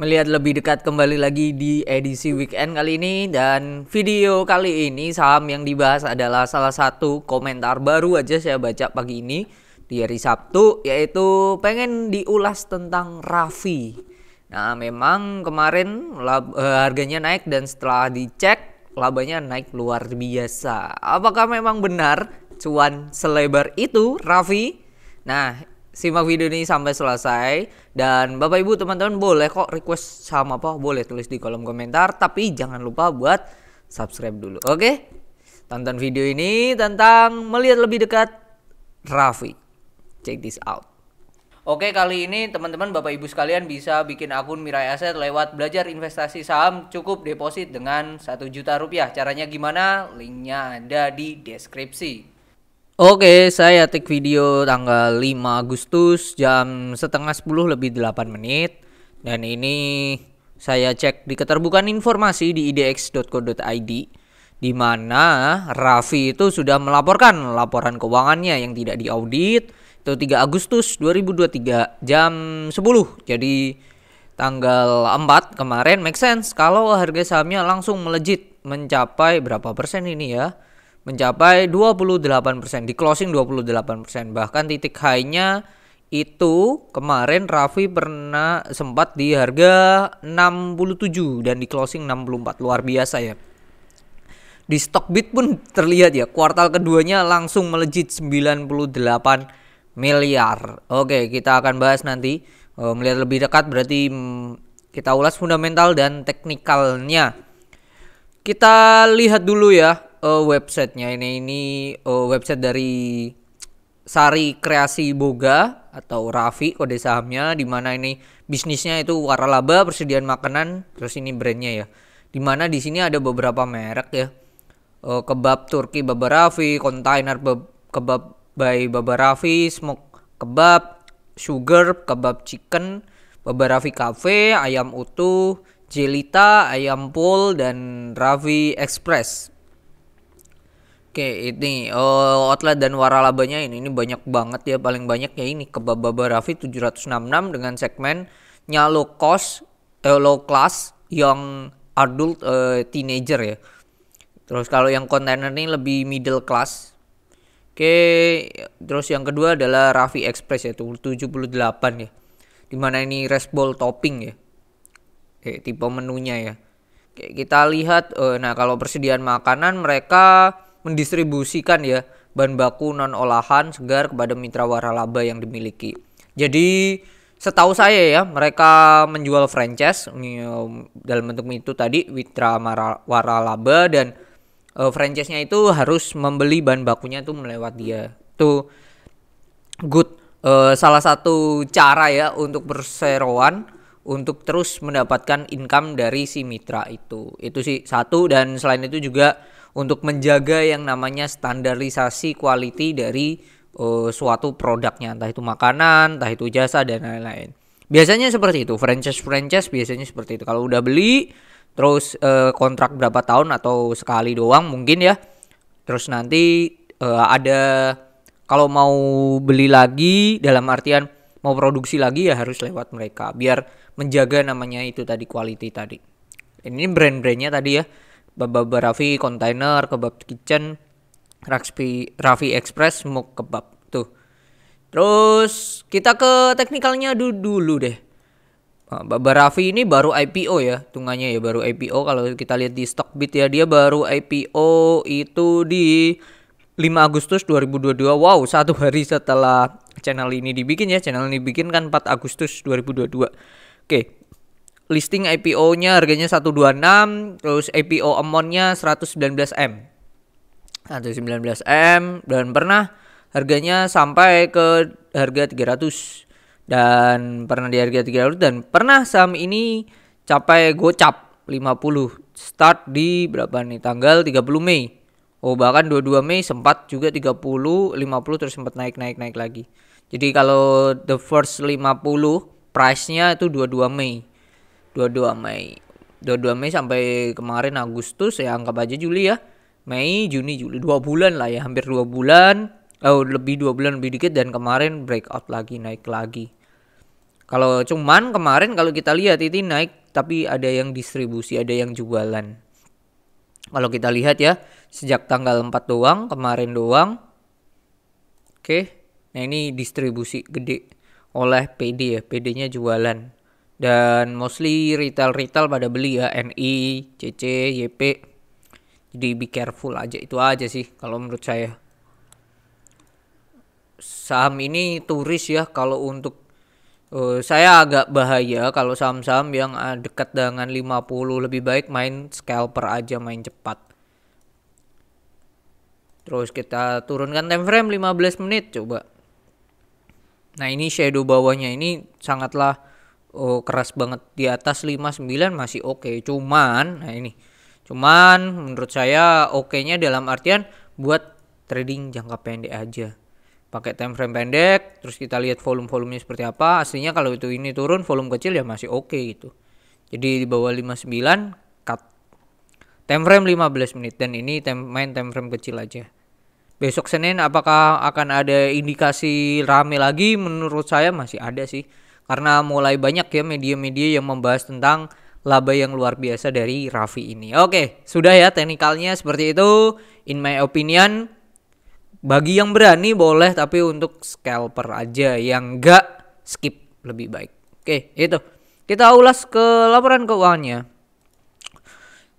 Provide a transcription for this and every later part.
melihat lebih dekat kembali lagi di edisi weekend kali ini dan video kali ini saham yang dibahas adalah salah satu komentar baru aja saya baca pagi ini di hari Sabtu yaitu pengen diulas tentang Raffi. Nah, memang kemarin eh, harganya naik dan setelah dicek labanya naik luar biasa. Apakah memang benar cuan selebar itu Raffi? Nah, simak video ini sampai selesai dan Bapak Ibu teman-teman boleh kok request sama apa boleh tulis di kolom komentar tapi jangan lupa buat subscribe dulu oke okay? tonton video ini tentang melihat lebih dekat Raffi check this out Oke kali ini teman-teman Bapak Ibu sekalian bisa bikin akun Mirai Aset lewat belajar investasi saham cukup deposit dengan 1 juta rupiah. Caranya gimana? Linknya ada di deskripsi. Oke, saya take video tanggal 5 Agustus jam setengah 10 lebih 8 menit. Dan ini saya cek di keterbukaan informasi di idx.co.id di mana Raffi itu sudah melaporkan laporan keuangannya yang tidak diaudit itu 3 Agustus 2023 jam 10. Jadi tanggal 4 kemarin make sense kalau harga sahamnya langsung melejit mencapai berapa persen ini ya? mencapai 28%, di closing 28%. Bahkan titik high-nya itu kemarin Raffi pernah sempat di harga 67 dan di closing 64. Luar biasa ya. Di stock bid pun terlihat ya, kuartal keduanya langsung melejit 98 miliar. Oke, kita akan bahas nanti eh, melihat lebih dekat berarti mm, kita ulas fundamental dan teknikalnya. Kita lihat dulu ya uh, websitenya ini ini uh, website dari Sari Kreasi Boga atau Raffi kode sahamnya di mana ini bisnisnya itu waralaba persediaan makanan terus ini brandnya ya di mana di sini ada beberapa merek ya uh, kebab Turki Baba Raffi kontainer kebab by Baba Raffi smoke kebab sugar kebab chicken Baba Raffi Cafe ayam utuh Jelita ayam pol dan ravi Express Oke ini uh, outlet dan waralabanya ini ini banyak banget ya paling banyak ya ini kebababa Baba Raffi 766 dengan segmen low cost eh, low class yang adult uh, teenager ya. Terus kalau yang kontainer ini lebih middle class. Oke, terus yang kedua adalah Raffi Express yaitu 78 ya. ya Dimana ini rice bowl topping ya. Oke, tipe menunya ya. Oke, kita lihat uh, nah kalau persediaan makanan mereka mendistribusikan ya bahan baku non olahan segar kepada mitra waralaba yang dimiliki. Jadi setahu saya ya mereka menjual franchise um, dalam bentuk itu tadi mitra waralaba dan uh, franchise-nya itu harus membeli bahan bakunya itu melewati dia. Itu good uh, salah satu cara ya untuk berseroan untuk terus mendapatkan income dari si mitra itu. Itu sih satu dan selain itu juga untuk menjaga yang namanya standarisasi quality dari uh, suatu produknya, entah itu makanan, entah itu jasa dan lain-lain. Biasanya seperti itu, franchise-franchise biasanya seperti itu. Kalau udah beli terus uh, kontrak berapa tahun atau sekali doang mungkin ya. Terus nanti uh, ada kalau mau beli lagi dalam artian mau produksi lagi ya harus lewat mereka biar menjaga namanya itu tadi quality tadi. Ini brand-brandnya tadi ya. Baba Rafi Container, Kebab Kitchen, raxpi Rafi Express, Smoke Kebab. Tuh. Terus kita ke teknikalnya dulu, dulu deh. Nah, Baba Raffi ini baru IPO ya, tungannya ya baru IPO kalau kita lihat di Stockbit ya dia baru IPO itu di 5 Agustus 2022. Wow, satu hari setelah channel ini dibikin ya. Channel ini dibikin kan 4 Agustus 2022. Oke listing IPO-nya harganya 126, terus IPO amount-nya 119M. 119M dan pernah harganya sampai ke harga 300 dan pernah di harga 300 dan pernah saham ini capai gocap 50 start di berapa nih tanggal 30 Mei oh bahkan 22 Mei sempat juga 30 50 terus sempat naik naik naik lagi jadi kalau the first 50 price nya itu 22 Mei 22 Mei 22 Mei sampai kemarin Agustus ya anggap aja Juli ya Mei Juni Juli dua bulan lah ya hampir dua bulan oh lebih dua bulan lebih dikit dan kemarin breakout lagi naik lagi kalau cuman kemarin kalau kita lihat itu naik tapi ada yang distribusi ada yang jualan kalau kita lihat ya sejak tanggal 4 doang kemarin doang oke nah ini distribusi gede oleh PD ya PD nya jualan dan mostly retail-retail pada beli ya NI, CC, YP. Jadi be careful aja itu aja sih kalau menurut saya. Saham ini turis ya kalau untuk uh, saya agak bahaya kalau saham-saham yang eh, dekat dengan 50 lebih baik main scalper aja main cepat. Terus kita turunkan time frame 15 menit coba. Nah, ini shadow bawahnya ini sangatlah oh, keras banget di atas 59 masih oke okay. cuman nah ini cuman menurut saya oke-nya dalam artian buat trading jangka pendek aja pakai time frame pendek terus kita lihat volume-volumenya seperti apa aslinya kalau itu ini turun volume kecil ya masih oke okay gitu jadi di bawah 59 cut time frame 15 menit dan ini time, main time frame kecil aja besok Senin apakah akan ada indikasi rame lagi menurut saya masih ada sih karena mulai banyak ya media-media yang membahas tentang laba yang luar biasa dari Raffi ini. Oke, sudah ya teknikalnya seperti itu. In my opinion, bagi yang berani boleh tapi untuk scalper aja yang enggak skip lebih baik. Oke, itu. Kita ulas ke laporan keuangannya.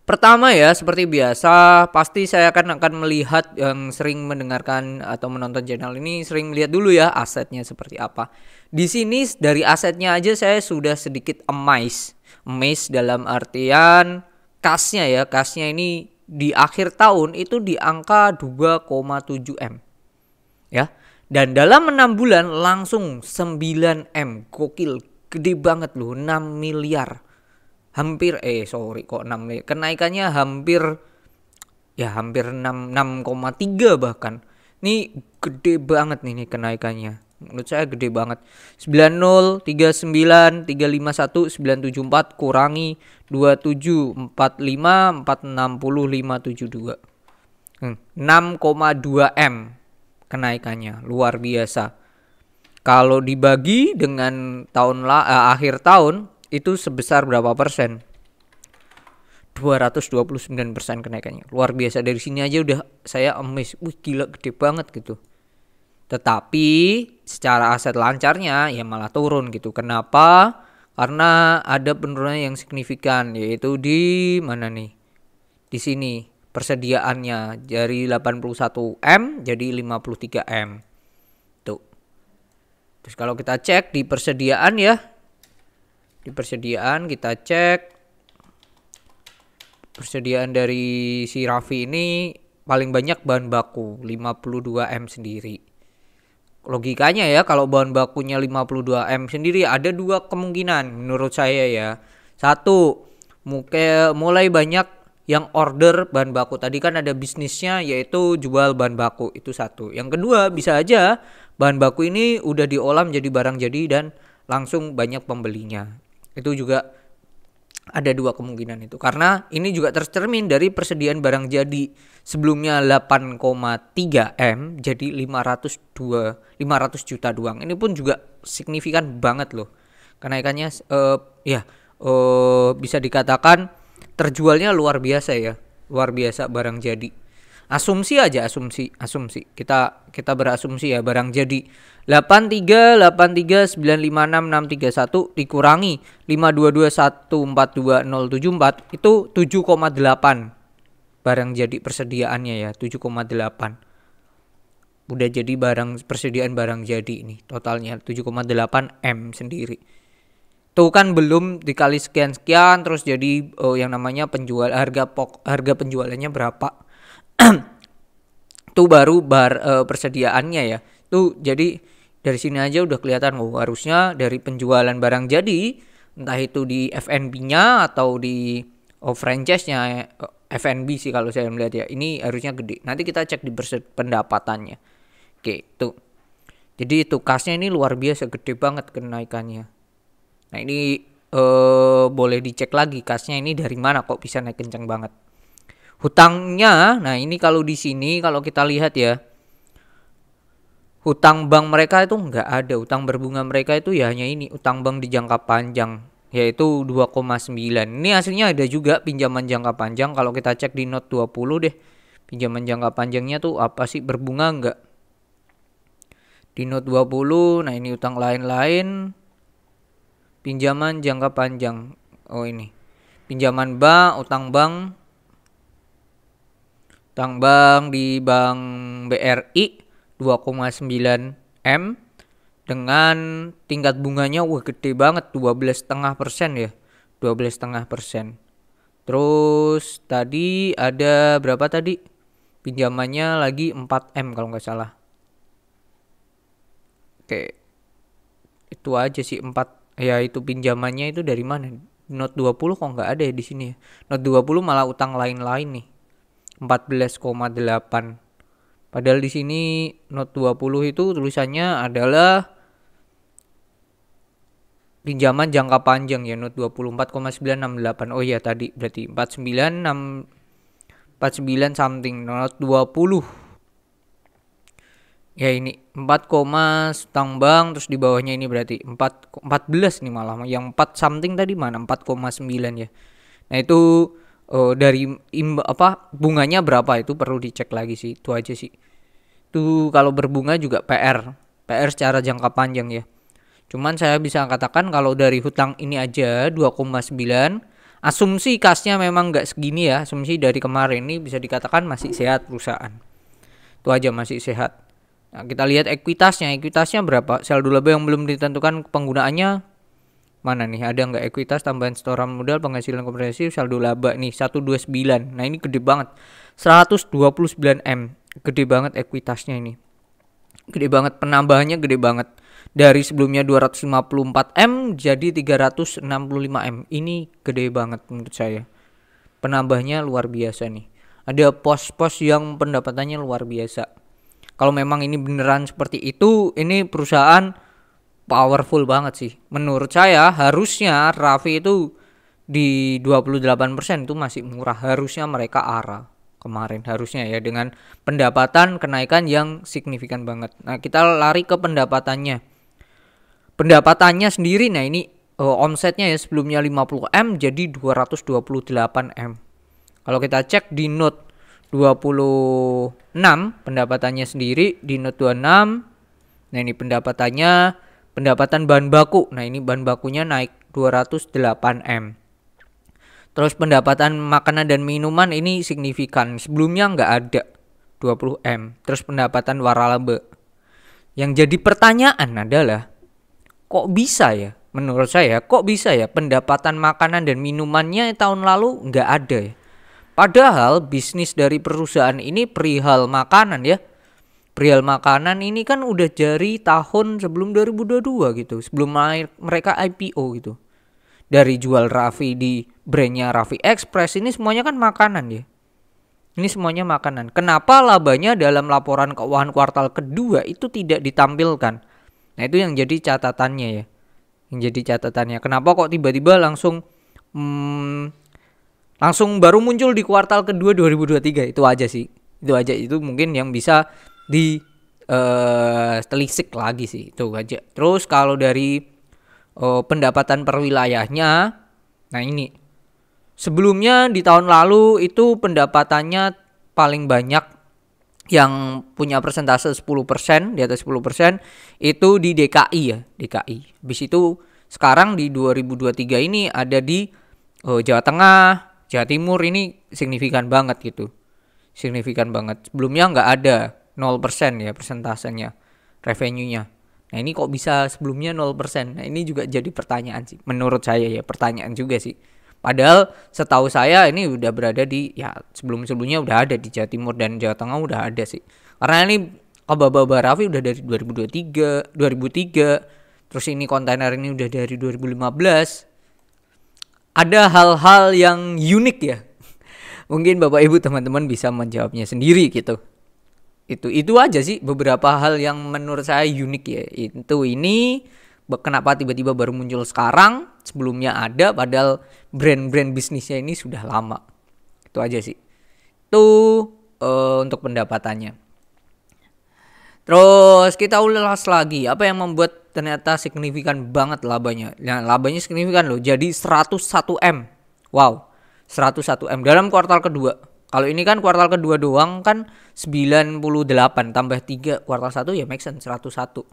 Pertama ya, seperti biasa, pasti saya akan akan melihat yang sering mendengarkan atau menonton channel ini sering melihat dulu ya asetnya seperti apa. Di sini dari asetnya aja saya sudah sedikit amazed. Amazed dalam artian kasnya ya, kasnya ini di akhir tahun itu di angka 2,7 M. Ya. Dan dalam 6 bulan langsung 9 M. Gokil, gede banget loh, 6 miliar hampir eh sorry kok 6 ya. kenaikannya hampir ya hampir 6,3 bahkan ini gede banget nih, nih kenaikannya menurut saya gede banget 90 39 351 974 kurangi 2745 45 460 572 hmm, 6,2 M kenaikannya luar biasa kalau dibagi dengan tahun la, eh, akhir tahun itu sebesar berapa persen? 229 persen kenaikannya. Luar biasa dari sini aja udah saya emis. Wih gila gede banget gitu. Tetapi secara aset lancarnya ya malah turun gitu. Kenapa? Karena ada penurunan yang signifikan yaitu di mana nih? Di sini persediaannya dari 81 M jadi 53 M. Tuh. Terus kalau kita cek di persediaan ya di persediaan kita cek persediaan dari si Raffi ini paling banyak bahan baku 52M sendiri. Logikanya ya kalau bahan bakunya 52M sendiri ada dua kemungkinan menurut saya ya. Satu, mulai banyak yang order bahan baku. Tadi kan ada bisnisnya yaitu jual bahan baku itu satu. Yang kedua bisa aja bahan baku ini udah diolah menjadi barang jadi dan langsung banyak pembelinya itu juga ada dua kemungkinan itu karena ini juga tercermin dari persediaan barang jadi sebelumnya 8,3 m jadi 502 500 juta doang ini pun juga signifikan banget loh kenaikannya uh, ya uh, bisa dikatakan terjualnya luar biasa ya luar biasa barang jadi asumsi aja asumsi asumsi kita kita berasumsi ya barang jadi satu dikurangi empat itu 7,8 barang jadi persediaannya ya 7,8 udah jadi barang persediaan barang jadi ini totalnya 7,8 M sendiri. Tuh kan belum dikali sekian sekian terus jadi oh, yang namanya penjual harga pok harga penjualannya berapa. Tuh baru bar eh, persediaannya ya. Tuh jadi dari sini aja udah kelihatan oh harusnya dari penjualan barang jadi entah itu di FNB-nya atau di oh, franchise-nya eh, FNB sih kalau saya melihat ya. Ini harusnya gede. Nanti kita cek di pendapatannya. Oke, itu. Jadi itu kasnya ini luar biasa gede banget kenaikannya. Nah, ini eh, boleh dicek lagi kasnya ini dari mana kok bisa naik kencang banget. Hutangnya, nah ini kalau di sini kalau kita lihat ya Utang bank mereka itu nggak ada Utang berbunga mereka itu ya hanya ini Utang bank di jangka panjang yaitu 2,9 ini hasilnya ada juga pinjaman jangka panjang kalau kita cek di note 20 deh pinjaman jangka panjangnya tuh apa sih berbunga nggak di note 20 nah ini utang lain-lain pinjaman jangka panjang oh ini pinjaman bank utang bank utang bank di bank BRI 2,9 M dengan tingkat bunganya wah gede banget 12,5 persen ya 12,5 persen terus tadi ada berapa tadi pinjamannya lagi 4 M kalau nggak salah oke itu aja sih 4 ya itu pinjamannya itu dari mana Note 20 kok nggak ada ya di sini ya. Note 20 malah utang lain-lain nih. 14,8 Padahal di sini note 20 itu tulisannya adalah pinjaman jangka panjang ya note 24,968. Oh iya tadi berarti 496 49 something note 20. Ya ini 4, tambang terus di bawahnya ini berarti 4 14 nih malah yang 4 something tadi mana 4,9 ya. Nah itu uh, dari im, apa bunganya berapa itu perlu dicek lagi sih itu aja sih itu kalau berbunga juga PR PR secara jangka panjang ya cuman saya bisa katakan kalau dari hutang ini aja 2,9 asumsi kasnya memang nggak segini ya asumsi dari kemarin ini bisa dikatakan masih sehat perusahaan itu aja masih sehat nah, kita lihat ekuitasnya ekuitasnya berapa saldo laba yang belum ditentukan penggunaannya mana nih ada nggak ekuitas tambahan setoran modal penghasilan komprehensif saldo laba nih 129 nah ini gede banget 129 M gede banget ekuitasnya ini gede banget penambahannya gede banget dari sebelumnya 254 M jadi 365 M ini gede banget menurut saya penambahnya luar biasa nih ada pos-pos yang pendapatannya luar biasa kalau memang ini beneran seperti itu ini perusahaan powerful banget sih. Menurut saya harusnya Raffi itu di 28% itu masih murah. Harusnya mereka arah kemarin harusnya ya dengan pendapatan kenaikan yang signifikan banget. Nah, kita lari ke pendapatannya. Pendapatannya sendiri nah ini uh, omsetnya ya sebelumnya 50M jadi 228M. Kalau kita cek di note 26 pendapatannya sendiri di note 26 nah ini pendapatannya Pendapatan bahan baku, nah ini bahan bakunya naik 208M. Terus pendapatan makanan dan minuman ini signifikan, sebelumnya nggak ada 20M. Terus pendapatan waralaba. Yang jadi pertanyaan adalah, kok bisa ya? Menurut saya, kok bisa ya pendapatan makanan dan minumannya tahun lalu nggak ada ya? Padahal bisnis dari perusahaan ini perihal makanan ya, perihal makanan ini kan udah jari tahun sebelum 2022 gitu sebelum mereka IPO gitu dari jual Raffi di brandnya Raffi Express ini semuanya kan makanan ya ini semuanya makanan kenapa labanya dalam laporan keuangan kuartal kedua itu tidak ditampilkan nah itu yang jadi catatannya ya yang jadi catatannya kenapa kok tiba-tiba langsung hmm, langsung baru muncul di kuartal kedua 2023 itu aja sih itu aja itu mungkin yang bisa di uh, eh, telisik lagi sih itu aja. Kan, Terus kalau dari uh, pendapatan per wilayahnya, nah ini sebelumnya di tahun lalu itu pendapatannya paling banyak yang punya persentase 10% di atas 10% itu di DKI ya, DKI. Bis itu sekarang di 2023 ini ada di uh, Jawa Tengah, Jawa Timur ini signifikan banget gitu. Signifikan banget. Sebelumnya nggak ada 0% ya persentasenya revenue-nya. Nah, ini kok bisa sebelumnya 0%? Nah, ini juga jadi pertanyaan sih menurut saya ya, pertanyaan juga sih. Padahal setahu saya ini udah berada di ya sebelum-sebelumnya udah ada di Jawa Timur dan Jawa Tengah udah ada sih. Karena ini Kababa Rafi udah dari 2023, 2003, terus ini kontainer ini udah dari 2015. Ada hal-hal yang unik ya. Mungkin Bapak Ibu teman-teman bisa menjawabnya sendiri gitu itu itu aja sih beberapa hal yang menurut saya unik ya itu ini kenapa tiba-tiba baru muncul sekarang sebelumnya ada padahal brand-brand bisnisnya ini sudah lama itu aja sih itu uh, untuk pendapatannya terus kita ulas lagi apa yang membuat ternyata signifikan banget labanya nah, labanya signifikan loh jadi 101 m wow 101 m dalam kuartal kedua kalau ini kan kuartal kedua doang kan 98 tambah 3 kuartal 1 ya make sense 101. Oke,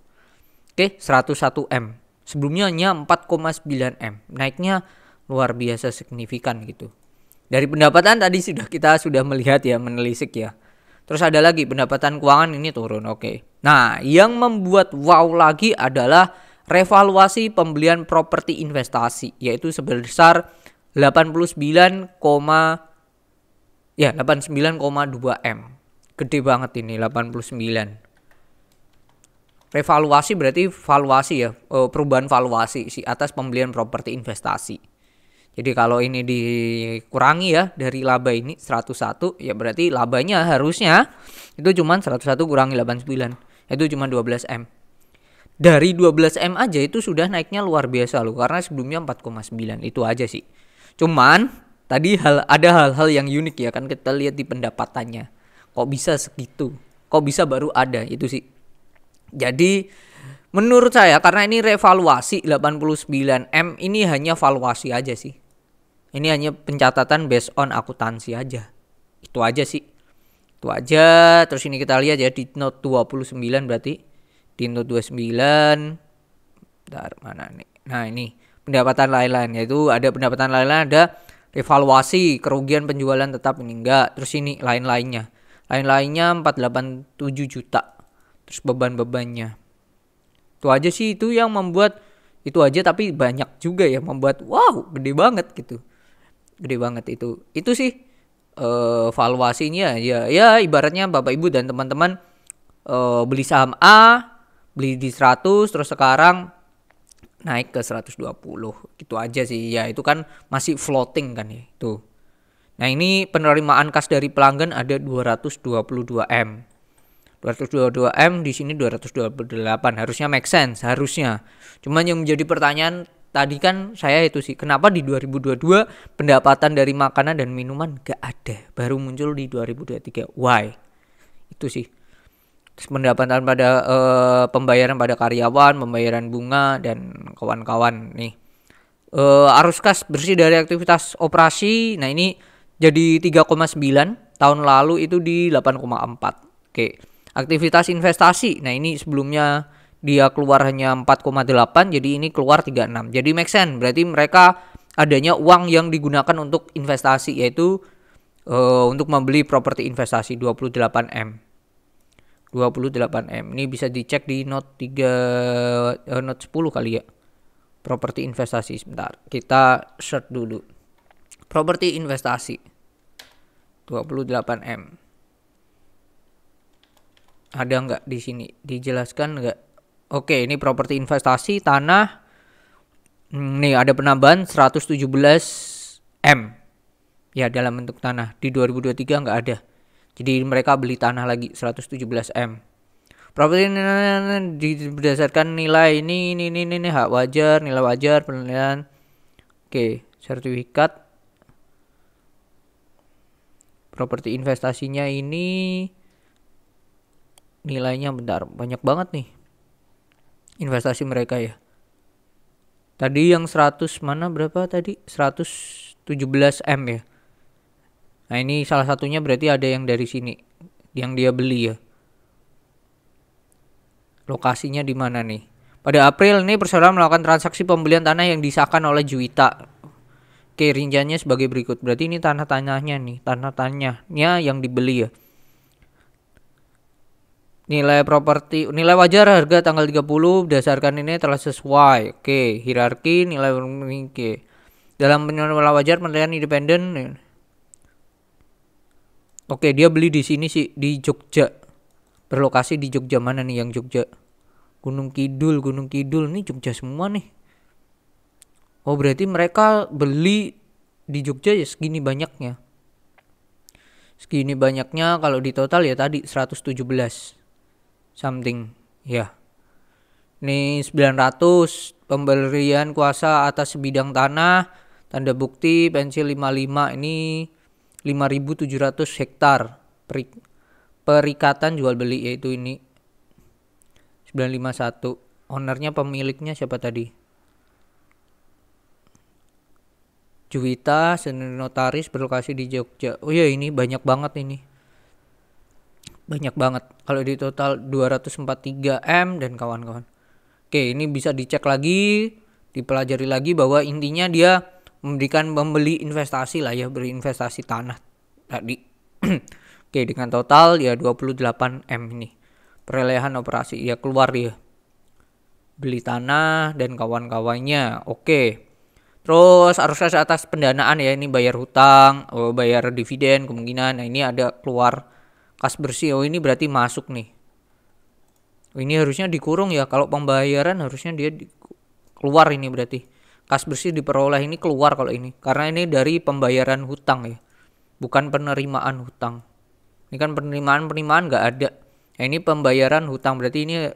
okay, 101 M. Sebelumnya hanya 4,9 M. Naiknya luar biasa signifikan gitu. Dari pendapatan tadi sudah kita sudah melihat ya menelisik ya. Terus ada lagi pendapatan keuangan ini turun, oke. Okay. Nah, yang membuat wow lagi adalah revaluasi pembelian properti investasi yaitu sebesar Ya, 89,2 M. Gede banget ini 89. Revaluasi berarti valuasi ya, eh, perubahan valuasi si atas pembelian properti investasi. Jadi kalau ini dikurangi ya dari laba ini 101 ya berarti labanya harusnya itu cuma 101 kurangi 89. Itu cuma 12 M. Dari 12 M aja itu sudah naiknya luar biasa loh karena sebelumnya 4,9 itu aja sih. Cuman tadi hal ada hal-hal yang unik ya kan kita lihat di pendapatannya kok bisa segitu kok bisa baru ada itu sih jadi menurut saya karena ini revaluasi 89 M ini hanya valuasi aja sih ini hanya pencatatan based on akuntansi aja itu aja sih itu aja terus ini kita lihat ya di note 29 berarti di note 29 bentar mana nih nah ini pendapatan lain-lain yaitu ada pendapatan lain-lain ada revaluasi kerugian penjualan tetap ini enggak terus ini lain-lainnya lain-lainnya 487 juta terus beban-bebannya itu aja sih itu yang membuat itu aja tapi banyak juga ya membuat wow gede banget gitu gede banget itu itu sih uh, valuasinya ya ya ibaratnya bapak ibu dan teman-teman uh, beli saham A beli di 100 terus sekarang naik ke 120 gitu aja sih ya itu kan masih floating kan ya itu nah ini penerimaan kas dari pelanggan ada 222 m 222 m di sini 228 harusnya make sense harusnya cuman yang menjadi pertanyaan tadi kan saya itu sih kenapa di 2022 pendapatan dari makanan dan minuman gak ada baru muncul di 2023 why itu sih pendapatan pada uh, pembayaran pada karyawan, pembayaran bunga dan kawan-kawan nih. Uh, arus kas bersih dari aktivitas operasi, nah ini jadi 3,9 tahun lalu itu di 8,4. Oke. Aktivitas investasi, nah ini sebelumnya dia keluar hanya 4,8 jadi ini keluar 36. Jadi make sense, berarti mereka adanya uang yang digunakan untuk investasi yaitu uh, untuk membeli properti investasi 28M. 28M. Ini bisa dicek di note 3 uh, eh, note 10 kali ya. Properti investasi sebentar. Kita search dulu. Properti investasi 28M. Ada nggak di sini? Dijelaskan nggak? Oke, ini properti investasi tanah. Nih ada penambahan 117 M. Ya dalam bentuk tanah. Di 2023 nggak ada jadi mereka beli tanah lagi 117 M. Properti ini berdasarkan nilai ini ini ini, ini hak wajar, nilai wajar, penilaian. Oke, sertifikat properti investasinya ini nilainya bentar banyak banget nih investasi mereka ya. Tadi yang 100 mana berapa tadi? 117 M ya. Nah ini salah satunya berarti ada yang dari sini yang dia beli ya. Lokasinya di mana nih? Pada April ini Persero melakukan transaksi pembelian tanah yang disahkan oleh Juwita. Oke, rinciannya sebagai berikut. Berarti ini tanah-tanahnya nih, tanah-tanahnya yang dibeli ya. Nilai properti, nilai wajar harga tanggal 30 berdasarkan ini telah sesuai. Oke, hierarki nilai oke. Dalam penilaian wajar penilaian independen Oke, dia beli di sini sih di Jogja. Berlokasi di Jogja mana nih yang Jogja? Gunung Kidul, Gunung Kidul nih Jogja semua nih. Oh, berarti mereka beli di Jogja ya segini banyaknya. Segini banyaknya kalau di total ya tadi 117 something ya. Nih 900 pemberian kuasa atas sebidang tanah, tanda bukti pensil 55 ini 5.700 hektar perikatan jual beli yaitu ini 951 ownernya pemiliknya siapa tadi Juwita senior notaris berlokasi di Jogja oh ya ini banyak banget ini banyak banget kalau di total 243 M dan kawan-kawan oke ini bisa dicek lagi dipelajari lagi bahwa intinya dia memberikan membeli investasi lah ya berinvestasi tanah tadi oke dengan total ya 28 m ini perlehan operasi ya keluar ya beli tanah dan kawan-kawannya oke terus harusnya atas pendanaan ya ini bayar hutang oh, bayar dividen kemungkinan nah ini ada keluar kas bersih oh ini berarti masuk nih ini harusnya dikurung ya kalau pembayaran harusnya dia keluar ini berarti Kas bersih diperoleh ini keluar kalau ini karena ini dari pembayaran hutang ya. Bukan penerimaan hutang. Ini kan penerimaan-penerimaan nggak ada. Nah, ini pembayaran hutang berarti ini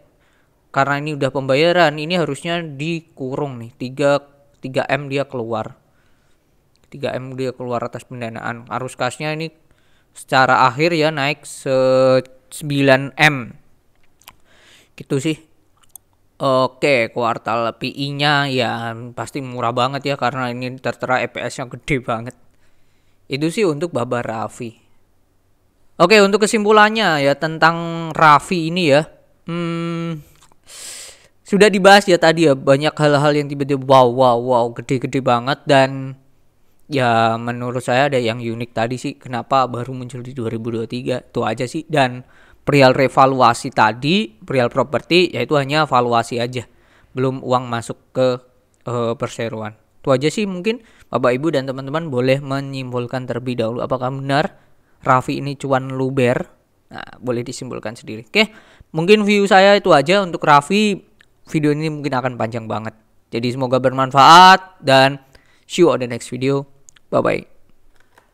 karena ini udah pembayaran ini harusnya dikurung nih 3 3M dia keluar. 3M dia keluar atas pendanaan. Arus kasnya ini secara akhir ya naik se 9M. Gitu sih. Oke, kuartal PI-nya ya pasti murah banget ya karena ini tertera EPS-nya gede banget. Itu sih untuk Baba Raffi. Oke, untuk kesimpulannya ya tentang Raffi ini ya. Hmm, sudah dibahas ya tadi ya banyak hal-hal yang tiba-tiba wow wow wow gede-gede banget dan ya menurut saya ada yang unik tadi sih kenapa baru muncul di 2023 itu aja sih dan perihal revaluasi tadi, perihal properti yaitu hanya valuasi aja. Belum uang masuk ke uh, perseroan. Itu aja sih mungkin Bapak Ibu dan teman-teman boleh menyimpulkan terlebih dahulu apakah benar Raffi ini cuan luber. Nah, boleh disimpulkan sendiri. Oke, mungkin view saya itu aja untuk Raffi. Video ini mungkin akan panjang banget. Jadi semoga bermanfaat dan see you on the next video. Bye bye.